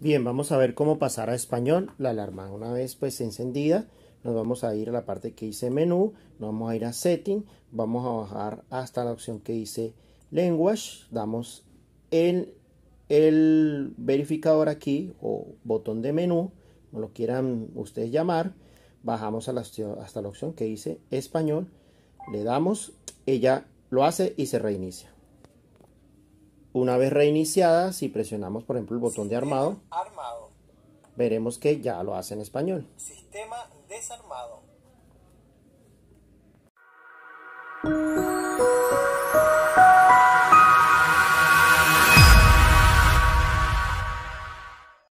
Bien, vamos a ver cómo pasar a español la alarma. Una vez pues encendida, nos vamos a ir a la parte que dice menú, nos vamos a ir a setting, vamos a bajar hasta la opción que dice language, damos en el verificador aquí o botón de menú, como lo quieran ustedes llamar, bajamos hasta la opción que dice español, le damos, ella lo hace y se reinicia. Una vez reiniciada, si presionamos por ejemplo el botón de armado, veremos que ya lo hace en español. Sistema desarmado.